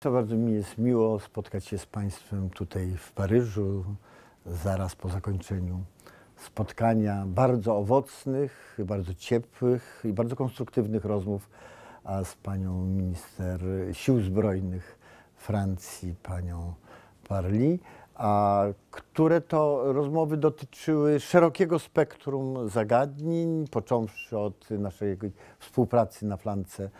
To bardzo mi jest miło spotkać się z Państwem tutaj w Paryżu, zaraz po zakończeniu spotkania bardzo owocnych, bardzo ciepłych i bardzo konstruktywnych rozmów z panią minister sił zbrojnych Francji, panią Parli, a które to rozmowy dotyczyły szerokiego spektrum zagadnień, począwszy od naszej współpracy na flance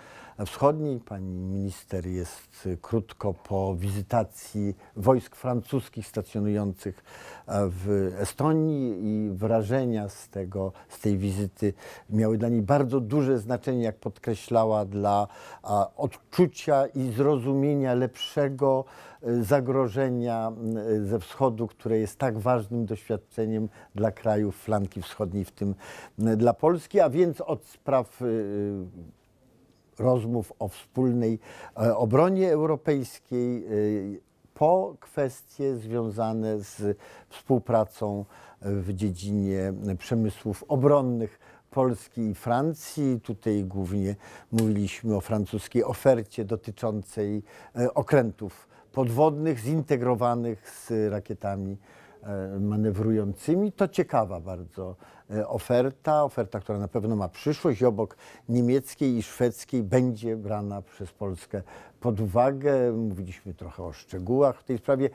Wschodniej. Pani minister jest y, krótko po wizytacji wojsk francuskich stacjonujących e, w Estonii i wrażenia z, tego, z tej wizyty miały dla niej bardzo duże znaczenie, jak podkreślała, dla odczucia i zrozumienia lepszego e, zagrożenia ze wschodu, które jest tak ważnym doświadczeniem dla krajów flanki wschodniej, w tym dla Polski, a więc od spraw y, y, rozmów o wspólnej e, obronie europejskiej e, po kwestie związane z współpracą w dziedzinie przemysłów obronnych Polski i Francji. Tutaj głównie mówiliśmy o francuskiej ofercie dotyczącej e, okrętów podwodnych zintegrowanych z rakietami e, manewrującymi. To ciekawa bardzo e, oferta, oferta, która na pewno ma przyszłość i obok niemieckiej i szwedzkiej będzie brana przez Polskę pod uwagę. Mówiliśmy trochę o szczegółach w tej sprawie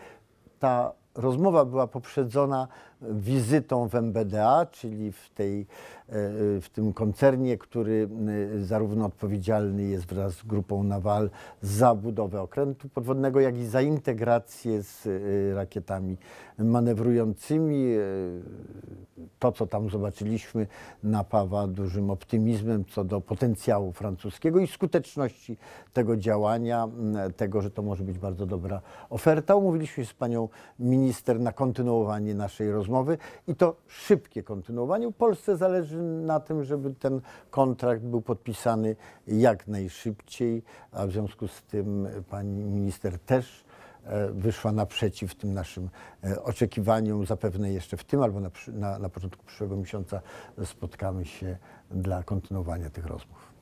ta rozmowa była poprzedzona wizytą w MBDA, czyli w, tej, e, w tym koncernie, który e, zarówno odpowiedzialny jest wraz z grupą Nawal za budowę okrętu podwodnego, jak i za integrację z e, rakietami manewrującymi, to, co tam zobaczyliśmy, napawa dużym optymizmem co do potencjału francuskiego i skuteczności tego działania, tego, że to może być bardzo dobra oferta. Umówiliśmy się z panią minister na kontynuowanie naszej rozmowy i to szybkie kontynuowanie. Polsce zależy na tym, żeby ten kontrakt był podpisany jak najszybciej, a w związku z tym pani minister też E, wyszła naprzeciw tym naszym e, oczekiwaniom. Zapewne jeszcze w tym albo na, na, na początku przyszłego miesiąca spotkamy się dla kontynuowania tych rozmów.